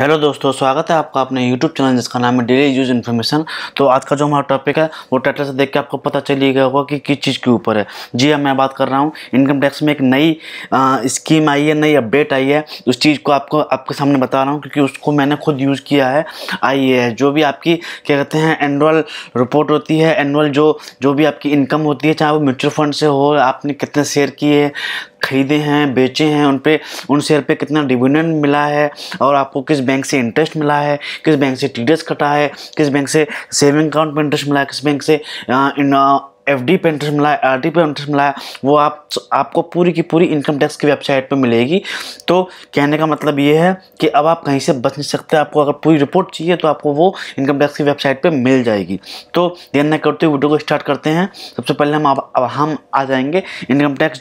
hello दोस्तों स्वागत है आपका अपने यूट्यूब चैनल जिसका नाम है डेली यूज इन्फॉर्मेशन तो आज का जो हमारा टॉपिक है वो टाइटल से देख के आपको पता चली गया होगा कि किस चीज़ के ऊपर है जी हाँ मैं बात कर रहा हूँ इनकम टैक्स में एक नई स्कीम आई है नई अपडेट आई है उस चीज़ को आपको आपके सामने बता रहा हूँ क्योंकि उसको मैंने खुद यूज़ किया है आई है जो भी आपकी क्या कहते हैं एनुअल रिपोर्ट होती है एनुअल जो जो भी आपकी इनकम होती है चाहे वो म्यूचुअल फंड से हो आपने कितने शेयर किए ख़रीदे हैं बेचे हैं उन पे उन शेयर पे कितना डिविडेंड मिला है और आपको किस बैंक से इंटरेस्ट मिला है किस बैंक से टी कटा है किस बैंक से सेविंग अकाउंट पर इंटरेस्ट मिला है किस बैंक से एफ डी पे इंटरेस्ट मिला है आर डी पे इंटरेस्ट मिला है वो आप आपको पूरी की पूरी इनकम टैक्स की वेबसाइट पे मिलेगी तो कहने का मतलब ये है कि अब आप कहीं से बच नहीं सकते आपको अगर पूरी रिपोर्ट चाहिए तो आपको वो इनकम टैक्स की वेबसाइट पे मिल जाएगी तो ध्यान न करते हुए वीडियो को स्टार्ट करते हैं सबसे पहले हम अब हम आ जाएंगे income tax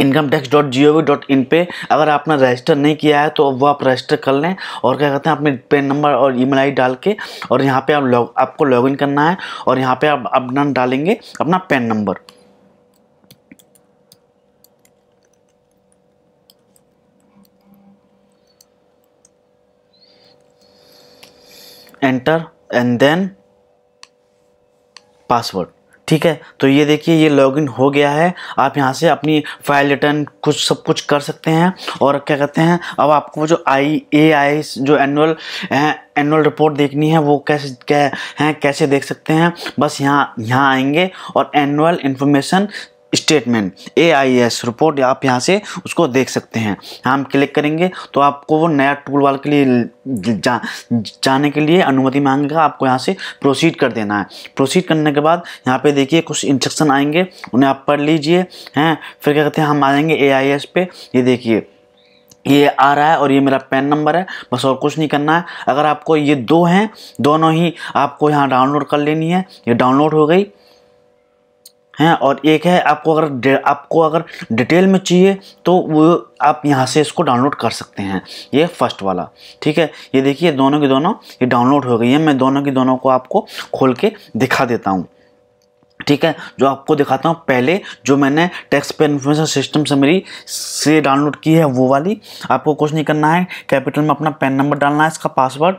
income tax dot G O V dot in पर अगर आपने रजिस्टर नहीं किया है तो वो आप रजिस्टर कर लें और क्या कहते हैं अपने पेन नंबर और ई मेल आई डाल के और यहाँ पे आप लॉग आपको लॉग इन करना है और यहाँ पे आप अपना डालेंगे अपना PAN number enter and then password ठीक है तो ये देखिए ये लॉगिन हो गया है आप यहाँ से अपनी फाइल रिटर्न कुछ सब कुछ कर सकते हैं और क्या कहते हैं अब आपको जो आई ए आई जो एनुअल एनुअल रिपोर्ट देखनी है वो कैसे क्या हैं कैसे देख सकते हैं बस यहाँ यहाँ आएंगे और annual information statement A I S report आप यहाँ से उसको देख सकते हैं हम क्लिक करेंगे तो आपको वो नया टूल वाल के लिए जा, जाने के लिए अनुमति मांगेगा आपको यहाँ से प्रोसीड कर देना है प्रोसीड करने के बाद यहाँ पे देखिए कुछ इंस्ट्रक्शन आएंगे उन्हें आप पढ़ लीजिए हैं फिर क्या कहते हैं हम आ जाएंगे ए आई एस पे ये देखिए ये आ रहा है और ये मेरा पेन नंबर है बस और कुछ नहीं करना है अगर आपको ये दो हैं दोनों ही आपको यहाँ डाउनलोड कर लेनी है ये डाउनलोड हो गई हैं और एक है आपको अगर आपको अगर डिटेल में चाहिए तो वो आप यहाँ से इसको डाउनलोड कर सकते हैं ये फर्स्ट वाला ठीक है ये देखिए दोनों की दोनों ये डाउनलोड हो गई है मैं दोनों की दोनों को आपको खोल के दिखा देता हूँ ठीक है जो आपको दिखाता हूँ पहले जो मैंने टैक्स पे इन्फॉर्मेशन सिस्टम से मेरी से डाउनलोड की है वो वाली आपको कुछ नहीं करना है कैपिटल में अपना पेन नंबर डालना है इसका पासवर्ड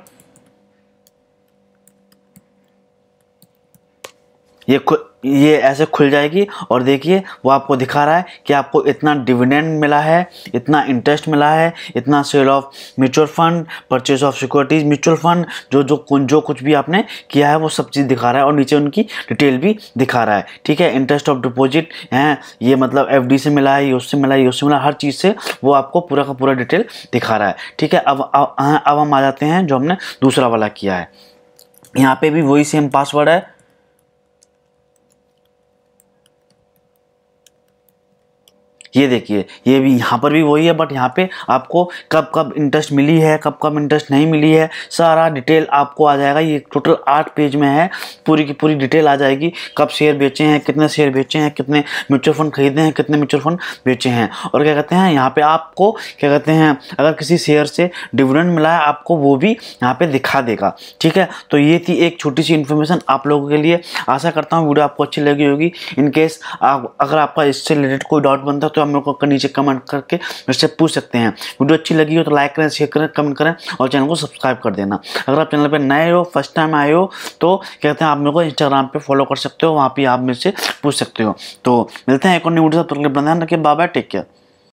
ये ये ऐसे खुल जाएगी और देखिए वो आपको दिखा रहा है कि आपको इतना डिविडेंड मिला है इतना इंटरेस्ट मिला है इतना sale of mutual fund purchase of securities mutual fund जो जो जो कुछ भी आपने किया है वो सब चीज़ दिखा रहा है और नीचे उनकी डिटेल भी दिखा रहा है ठीक है इंटरेस्ट ऑफ डिपोजिट हैं ये मतलब एफ से मिला है ये उससे मिला है ये उससे मिला हर चीज़ से वो आपको पूरा का पूरा डिटेल दिखा रहा है ठीक है अब हाँ, अब हम आ जाते हैं जो हमने दूसरा वाला किया है यहाँ पे भी वही सेम पासवर्ड है ये देखिए ये भी यहाँ पर भी वही है बट यहाँ पे आपको कब कब इंटरेस्ट मिली है कब कब इंटरेस्ट नहीं मिली है सारा डिटेल आपको आ जाएगा ये टोटल आठ पेज में है पूरी की पूरी डिटेल आ जाएगी कब शेयर बेचे हैं कितने शेयर बेचे हैं कितने म्यूचुअल फंड खरीदे हैं कितने म्यूचुअल फंड बेचे हैं और क्या कहते हैं यहाँ पर आपको क्या कहते हैं अगर किसी शेयर से डिविडेंड मिला है आपको वो भी यहाँ पर दिखा देगा ठीक है तो ये थी एक छोटी सी इन्फॉर्मेशन आप लोगों के लिए आशा करता हूँ वीडियो आपको अच्छी लगी होगी इनकेस अगर आपका इससे रिलेटेड कोई डाउट बनता है तो तो हम लोग को नीचे कमेंट करके मुझसे पूछ सकते हैं वीडियो अच्छी लगी हो तो लाइक करें शेयर करें कमेंट करें और चैनल को सब्सक्राइब कर देना अगर आप चैनल पर नए हो फर्स्ट टाइम आए हो तो कहते हैं आप मेरे को इंस्टाग्राम पर फॉलो कर सकते हो वहाँ पर आप मेरे से पूछ सकते हो तो मिलते हैं एक और न्यूडियो तो ध्यान रखिए बाबा टेक केयर